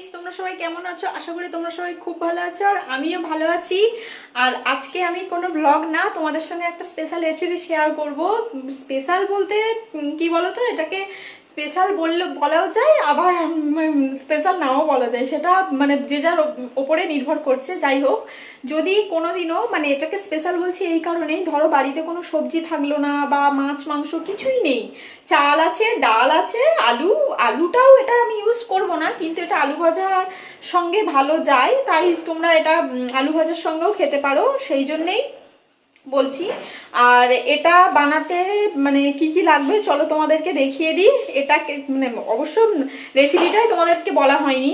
guys তোমরা সবাই কেমন আছো আশা করি তোমরা সবাই খুব ভালো আছো আর আমিও ভালো আছি আর আজকে আমি কোনো ব্লগ না তোমাদের সঙ্গে একটা স্পেশাল রেসিপি শেয়ার করব স্পেশাল বলতে কি বলো তো এটাকে স্পেশাল বললে বলাও যায় আবার স্পেশাল নাও বলা যায় সেটা মানে যে যার ওপরে নির্ভর করছে যাই হোক যদি কোনোদিনও মানে এটাকে স্পেশাল বলছি এই কারণেই ধরো বাড়িতে কোনো সবজি থাকলো না বা মাছ মাংস কিছুই নেই চাল আছে ডাল আছে আলু আলুটাও এটা আমি ইউজ করব না কিন্তু এটা আলু ভাজার সঙ্গে ভালো যায় তাই তোমরা এটা আলু ভাজার সঙ্গেও খেতে পারো সেই জন্যেই বলছি আর এটা বানাতে মানে কি কি লাগবে চলো তোমাদেরকে দেখিয়ে দিই এটা মানে অবশ্য রেসিপিটাই তোমাদেরকে বলা হয়নি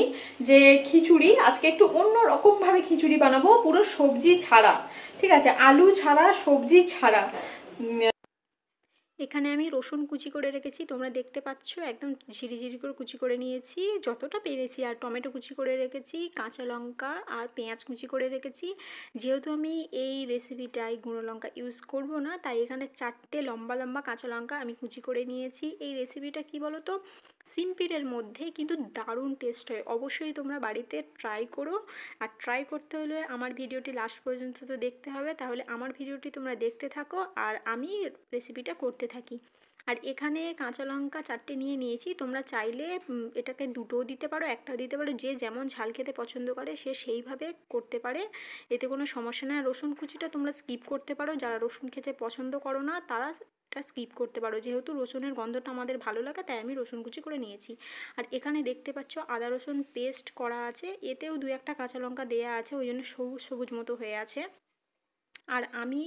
যে খিচুড়ি আজকে একটু অন্য রকমভাবে খিচুড়ি বানাবো পুরো সবজি ছাড়া ঠিক আছে আলু ছাড়া সবজি ছাড়া এখানে আমি রসুন কুচি করে রেখেছি তোমরা দেখতে পাচ্ছ একদম ঝিরিঝিরি করে কুচি করে নিয়েছি যতটা পেরেছি আর টমেটো কুচি করে রেখেছি কাঁচা লঙ্কা আর পেঁয়াজ কুচি করে রেখেছি যেহেতু আমি এই রেসিপিটায় গুঁড়ো লঙ্কা ইউজ করব না তাই এখানে চারটে লম্বা লম্বা কাঁচা লঙ্কা আমি কুচি করে নিয়েছি এই রেসিপিটা কি বলো তো সিম্পিরের মধ্যে কিন্তু দারুণ টেস্ট হয় অবশ্যই তোমরা বাড়িতে ট্রাই করো আর ট্রাই করতে হলে আমার ভিডিওটি লাস্ট পর্যন্ত তো দেখতে হবে তাহলে আমার ভিডিওটি তোমরা দেখতে থাকো আর আমি রেসিপিটা করতে থাকি আর এখানে কাঁচা লঙ্কা চারটে নিয়ে নিয়েছি তোমরা চাইলে এটাকে দুটোও দিতে পারো একটাও দিতে পারো যে যেমন ঝাল খেতে পছন্দ করে সে সেইভাবে করতে পারে এতে কোনো সমস্যা নেই রসুন কুচিটা তোমরা স্কিপ করতে পারো যারা রসুন খেতে পছন্দ করো না তারা এটা স্কিপ করতে পারো যেহেতু রসুনের গন্ধটা আমাদের ভালো লাগে তাই আমি রসুন কুচি করে নিয়েছি আর এখানে দেখতে পাচ্ছ আদা রসুন পেস্ট করা আছে এতেও দু একটা কাঁচা লঙ্কা দেয়া আছে ওই জন্য সবুজ সবুজ মতো হয়ে আছে আর আমি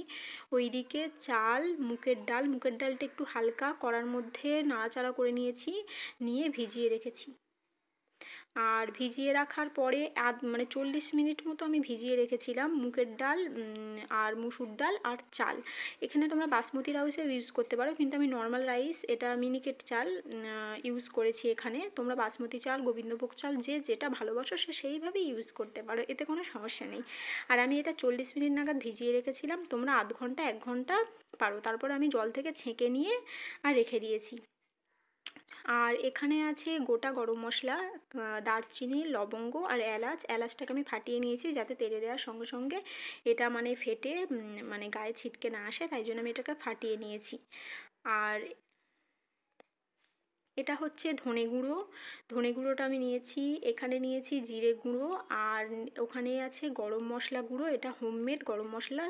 ওইদিকে চাল মুখের ডাল মুখের ডালটা একটু হালকা কড়ার মধ্যে নাড়াচাড়া করে নিয়েছি নিয়ে ভিজিয়ে রেখেছি আর ভিজিয়ে রাখার পরে আধ মানে চল্লিশ মিনিট মতো আমি ভিজিয়ে রেখেছিলাম মুগের ডাল আর মুসুর ডাল আর চাল এখানে তোমরা বাসমতি রাইসও ইউজ করতে পারো কিন্তু আমি নর্মাল রাইস এটা মিনিকেট চাল ইউজ করেছি এখানে তোমরা বাসমতি চাল গোবিন্দভোগ চাল যে যেটা ভালোবাসো সে সেইভাবেই ইউজ করতে পারো এতে কোনো সমস্যা নেই আর আমি এটা চল্লিশ মিনিট নাগাদ ভিজিয়ে রেখেছিলাম তোমরা আধ ঘন্টা এক ঘন্টা পারো তারপর আমি জল থেকে ছেঁকে নিয়ে আর রেখে দিয়েছি আর এখানে আছে গোটা গরম মশলা দারচিনি লবঙ্গ আর এলাচ এলাচটাকে আমি ফাটিয়ে নিয়েছি যাতে তেলে দেওয়ার সঙ্গে সঙ্গে এটা মানে ফেটে মানে গায়ে ছিটকে না আসে তাই জন্য আমি এটাকে ফাটিয়ে নিয়েছি আর এটা হচ্ছে ধনে গুঁড়ো ধনে গুঁড়োটা আমি নিয়েছি এখানে নিয়েছি জিরে গুঁড়ো আর ওখানে আছে গরম মশলা গুঁড়ো এটা হোমমেড গরম মশলা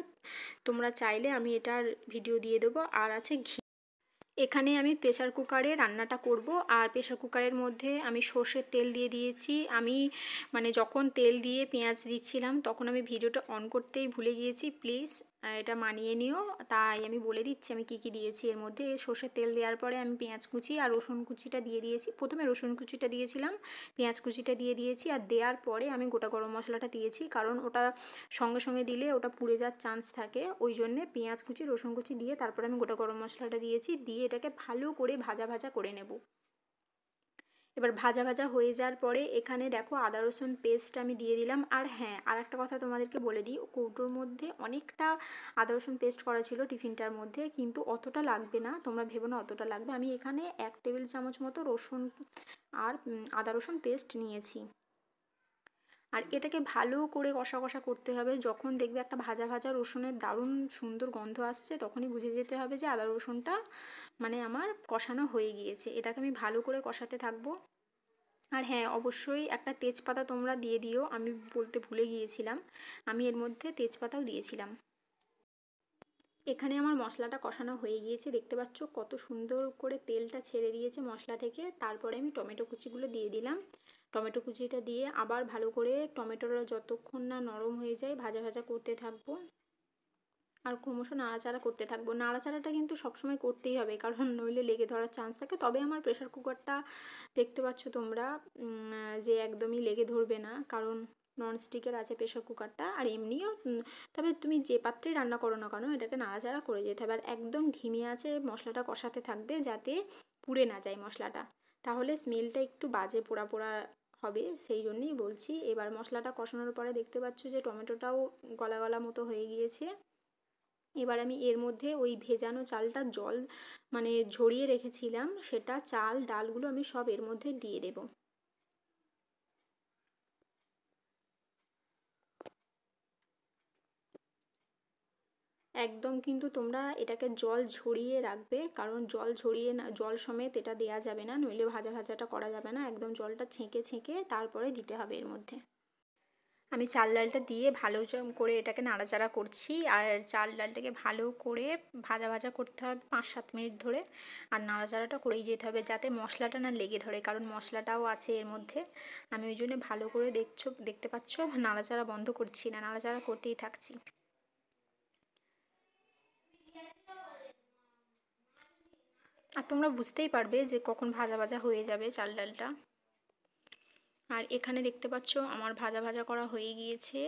তোমরা চাইলে আমি এটার ভিডিও দিয়ে দেবো আর আছে ঘি এখানে আমি প্রেসার কুকারে রান্নাটা করব আর প্রেসার কুকারের মধ্যে আমি সর্ষের তেল দিয়ে দিয়েছি আমি মানে যখন তেল দিয়ে পেঁয়াজ দিচ্ছিলাম তখন আমি ভিডিওটা অন করতেই ভুলে গিয়েছি প্লিজ এটা মানিয়ে নিও তাই আমি বলে দিচ্ছি আমি কি কি দিয়েছি এর মধ্যে সর্ষের তেল দেওয়ার পরে আমি পেঁয়াজ কুচি আর রসুন কুচিটা দিয়ে দিয়েছি প্রথমে রসুন কুচিটা দিয়েছিলাম পেঁয়াজ কুচিটা দিয়ে দিয়েছি আর দেওয়ার পরে আমি গোটা গরম মশলাটা দিয়েছি কারণ ওটা সঙ্গে সঙ্গে দিলে ওটা পুড়ে যাওয়ার চান্স থাকে ওই জন্যে পেঁয়াজ কুচি রসুন কুচি দিয়ে তারপরে আমি গোটা গরম মশলাটা দিয়েছি দিয়ে এটাকে ভালো করে ভাজা ভাজা করে নেব এবার ভাজা ভাজা হয়ে যাওয়ার পরে এখানে দেখো আদা রসুন পেস্ট আমি দিয়ে দিলাম আর হ্যাঁ আর একটা কথা তোমাদেরকে বলে দিই কৌটোর মধ্যে অনেকটা আদা রসুন পেস্ট করা ছিল টিফিনটার মধ্যে কিন্তু অতটা লাগবে না তোমরা ভেবো না অতটা লাগবে আমি এখানে এক টেবিল চামচ মতো রসুন আর আদা রসুন পেস্ট নিয়েছি আর এটাকে ভালো করে কষা কষা করতে হবে যখন দেখবে একটা ভাজা ভাজা রসুনের দারুণ সুন্দর গন্ধ আসছে তখনই বুঝে যেতে হবে যে আদা রসুনটা মানে আমার কষানো হয়ে গিয়েছে এটাকে আমি ভালো করে কষাতে থাকবো আর হ্যাঁ অবশ্যই একটা তেজপাতা তোমরা দিয়ে দিও আমি বলতে ভুলে গিয়েছিলাম আমি এর মধ্যে তেজপাতাও দিয়েছিলাম এখানে আমার মশলাটা কষানো হয়ে গিয়েছে দেখতে পাচ্ছ কত সুন্দর করে তেলটা ছেড়ে দিয়েছে মশলা থেকে তারপরে আমি টমেটো কুচিগুলো দিয়ে দিলাম টমেটো কুচিটা দিয়ে আবার ভালো করে টমেটোটা যতক্ষণ না নরম হয়ে যায় ভাজা ভাজা করতে থাকবো আর ক্রমশ নাড়াচাড়া করতে থাকবো নাড়াচাড়াটা কিন্তু সবসময় করতেই হবে কারণ নইলে লেগে ধরার চান্স থাকে তবে আমার প্রেশার কুকারটা দেখতে পাচ্ছ তোমরা যে একদমই লেগে ধরবে না কারণ ননস্টিকের আছে প্রেশার কুকারটা আর এমনিও তবে তুমি যে পাত্রে রান্না করো না কেন এটাকে নাড়াচাড়া করে যেতে হবে আর একদম ঢিমে আছে মশলাটা কষাতে থাকবে যাতে পুড়ে না যায় মশলাটা তাহলে স্মেলটা একটু বাজে পোড়া পোড়া হবে সেই জন্যেই বলছি এবার মশলাটা কষানোর পরে দেখতে পাচ্ছ যে টমেটোটাও গলা গলা মতো হয়ে গিয়েছে এবার আমি এর মধ্যে ওই ভেজানো চালটা জল মানে ঝরিয়ে রেখেছিলাম সেটা চাল ডালগুলো আমি সব এর মধ্যে দিয়ে দেবো একদম কিন্তু তোমরা এটাকে জল ঝরিয়ে রাখবে কারণ জল ঝরিয়ে না জল সমেত এটা দেয়া যাবে না নইলে ভাজা ভাজাটা করা যাবে না একদম জলটা ছেঁকে ছেঁকে তারপরে দিতে হবে এর মধ্যে আমি চাল ডালটা দিয়ে ভালো করে এটাকে নাড়াচাড়া করছি আর চাল ডালটাকে ভালো করে ভাজা ভাজা করতে হবে পাঁচ সাত মিনিট ধরে আর নাড়াচাড়াটা করেই যেতে হবে যাতে মশলাটা না লেগে ধরে কারণ মশলাটাও আছে এর মধ্যে আমি ওই জন্য ভালো করে দেখছো দেখতে পাচ্ছ নাড়াচাড়া বন্ধ করছি না নাড়াচাড়া করতেই থাকছি আর তোমরা বুঝতেই পারবে যে কখন ভাজা ভাজা হয়ে যাবে চাল ডালটা আর এখানে দেখতে পাচ্ছ আমার ভাজা ভাজা করা হয়ে গিয়েছে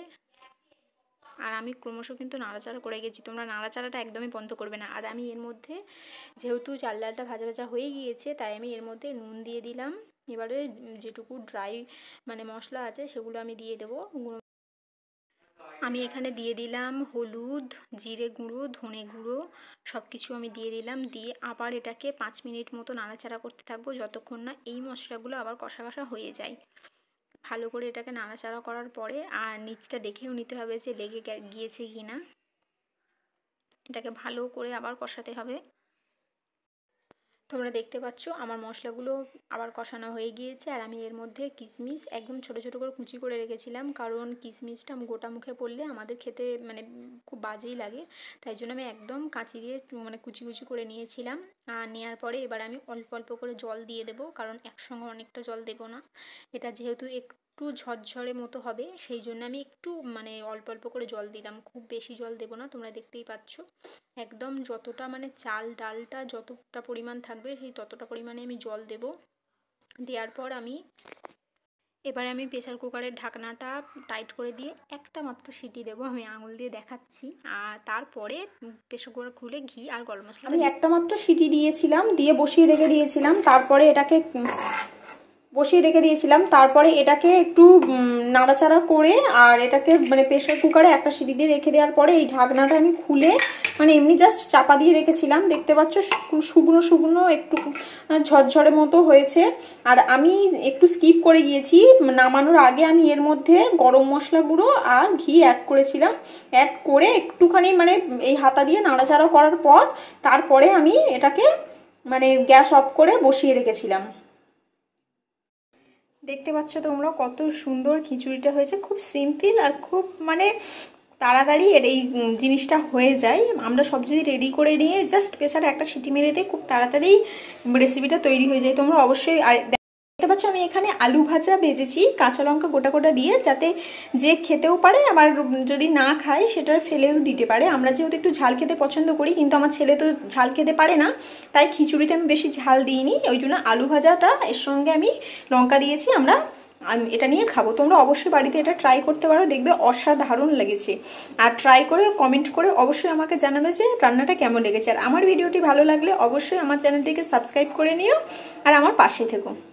আর আমি ক্রমশ কিন্তু নাড়াচাড়া করে গেছি তোমরা নাড়াচাড়াটা একদমই বন্ধ করবে না আর আমি এর মধ্যে যেহেতু চাল ডালটা ভাজা ভাজা হয়ে গিয়েছে তাই আমি এর মধ্যে নুন দিয়ে দিলাম এবারে যেটুকু ড্রাই মানে মশলা আছে সেগুলো আমি দিয়ে দেবো আমি এখানে দিয়ে দিলাম হলুদ জিরে গুঁড়ো ধনে গুঁড়ো সব কিছু আমি দিয়ে দিলাম দিয়ে আবার এটাকে পাঁচ মিনিট মতো নাড়াচাড়া করতে থাকবো যতক্ষণ না এই মশলাগুলো আবার কষা কষা হয়ে যায় ভালো করে এটাকে নাড়াচাড়া করার পরে আর নিচটা দেখেও নিতে হবে যে লেগে গিয়েছে কি না এটাকে ভালো করে আবার কষাতে হবে তোমরা দেখতে পাচ্ছ আমার মশলাগুলো আবার কষানো হয়ে গিয়েছে আর আমি এর মধ্যে কিশমিশ একদম ছোট ছোট করে কুচি করে রেখেছিলাম কারণ কিশমিশটা গোটা মুখে পড়লে আমাদের খেতে মানে খুব বাজেই লাগে তাই জন্য আমি একদম কাঁচি দিয়ে মানে কুচি কুচি করে নিয়েছিলাম আর নেওয়ার পরে এবার আমি অল্প অল্প করে জল দিয়ে দেবো কারণ একসঙ্গে অনেকটা জল দেবো না এটা যেহেতু এক একটু ঝরঝরে মতো হবে সেই জন্য আমি একটু মানে অল্প অল্প করে জল দিলাম খুব বেশি জল দেবো না তোমরা দেখতেই পাচ্ছ একদম যতটা মানে চাল ডালটা যতটা পরিমাণ থাকবে সেই ততটা পরিমাণে আমি জল দেব দেওয়ার পর আমি এবারে আমি প্রেশার কুকারের ঢাকনাটা টাইট করে দিয়ে একটা মাত্র সিটি দেবো আমি আঙুল দিয়ে দেখাচ্ছি আর তারপরে প্রেশার কুকার খুলে ঘি আর গরম মশলা আমি একটা মাত্র সিটি দিয়েছিলাম দিয়ে বসিয়ে রেখে দিয়েছিলাম তারপরে এটাকে বসিয়ে রেখে দিয়েছিলাম তারপরে এটাকে একটু নাড়াচাড়া করে আর এটাকে মানে প্রেশার কুকারে একটা সিঁড়ি দিয়ে রেখে দেওয়ার পরে এই ঢাকনাটা আমি খুলে মানে এমনি জাস্ট চাপা দিয়ে রেখেছিলাম দেখতে পাচ্ছ শুকনো শুকনো একটু ঝরঝরে মতো হয়েছে আর আমি একটু স্কিপ করে গিয়েছি নামানোর আগে আমি এর মধ্যে গরম মশলা গুঁড়ো আর ঘি অ্যাড করেছিলাম অ্যাড করে একটুখানি মানে এই হাতা দিয়ে নাড়াচাড়া করার পর তারপরে আমি এটাকে মানে গ্যাস অফ করে বসিয়ে রেখেছিলাম দেখতে পাচ্ছ তোমরা কত সুন্দর খিচুড়িটা হয়েছে খুব সিম্পল আর খুব মানে তাড়াতাড়ি এর এই জিনিসটা হয়ে যায় আমরা সব যদি রেডি করে নিয়ে জাস্ট প্রেশারে একটা সিটি মেরে দিয়ে খুব তাড়াতাড়ি রেসিপিটা তৈরি হয়ে যায় তোমরা অবশ্যই আর দেখতে পাচ্ছ আমি এখানে আলু ভাজা ভেজেছি কাঁচা লঙ্কা গোটা গোটা দিয়ে যাতে যে খেতেও পারে আবার যদি না খায় সেটার ফেলেও দিতে পারে আমরা যেহেতু একটু ঝাল খেতে পছন্দ করি কিন্তু আমার ছেলে তো ঝাল খেতে পারে না তাই খিচুড়িতে আমি বেশি ঝাল দিইনি ওই জন্য আলু ভাজাটা এর সঙ্গে আমি লঙ্কা দিয়েছি আমরা আমি এটা নিয়ে খাবো তোমরা অবশ্যই বাড়িতে এটা ট্রাই করতে পারো দেখবে অসাধারণ লেগেছে আর ট্রাই করে কমেন্ট করে অবশ্যই আমাকে জানাবে যে রান্নাটা কেমন লেগেছে আর আমার ভিডিওটি ভালো লাগলে অবশ্যই আমার চ্যানেলটিকে সাবস্ক্রাইব করে নিও আর আমার পাশে থেকো